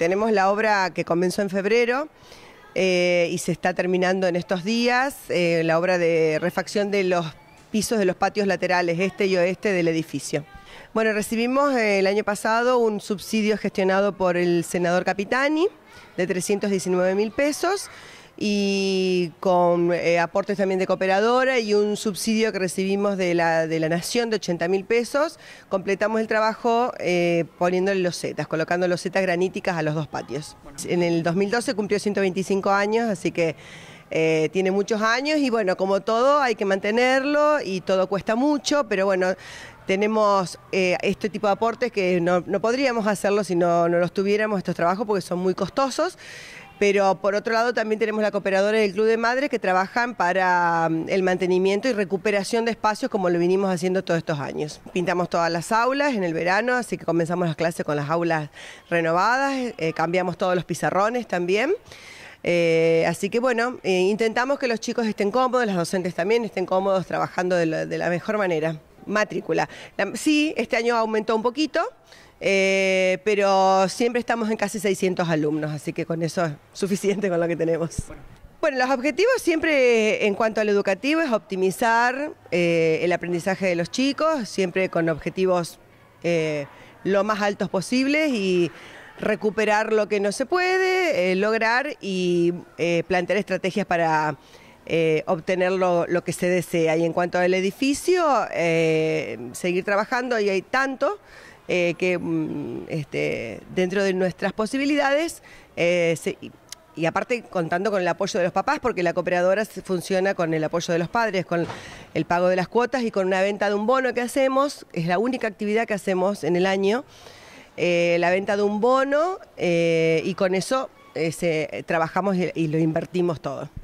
Tenemos la obra que comenzó en febrero eh, y se está terminando en estos días, eh, la obra de refacción de los pisos de los patios laterales este y oeste del edificio. Bueno, recibimos eh, el año pasado un subsidio gestionado por el senador Capitani de 319 mil pesos y con eh, aportes también de cooperadora y un subsidio que recibimos de la, Nación de 80 mil pesos, completamos el trabajo eh, poniéndole los losetas, colocando losetas graníticas a los dos patios. En el 2012 cumplió 125 años, así que... Eh, tiene muchos años y bueno, como todo hay que mantenerlo y todo cuesta mucho, pero bueno, tenemos este tipo de aportes que no, podríamos hacerlo si no, no, los tuviéramos estos trabajos porque son muy costosos. Pero por otro lado también tenemos la cooperadora del Club de Madres que trabajan para mm, el mantenimiento y recuperación de espacios como lo vinimos haciendo todos estos años. Pintamos todas las aulas en el verano, así que comenzamos las clases con las aulas renovadas, eh, cambiamos todos los pizarrones también. Eh, así que bueno, eh, intentamos que los chicos estén cómodos, las docentes también estén cómodos trabajando de la, mejor manera. Matrícula. sí, este año aumentó un poquito. Eh, pero siempre estamos en casi 600 alumnos, así que con eso es suficiente con lo que tenemos. Bueno, los objetivos siempre en cuanto al educativo es optimizar eh, el aprendizaje de los chicos, siempre con objetivos eh, lo más altos posibles y recuperar lo que no se puede, lograr y plantear estrategias para obtener lo, que se desea. Y en cuanto al edificio, seguir trabajando, y hay tanto eh, que mm, este, dentro de nuestras posibilidades eh, y aparte contando con el apoyo de los papás, porque la cooperadora funciona con el apoyo de los padres, con el pago de las cuotas y con una venta de un bono que hacemos, es la única actividad que hacemos en el año, eh, la venta de un bono y con eso trabajamos y lo invertimos todo.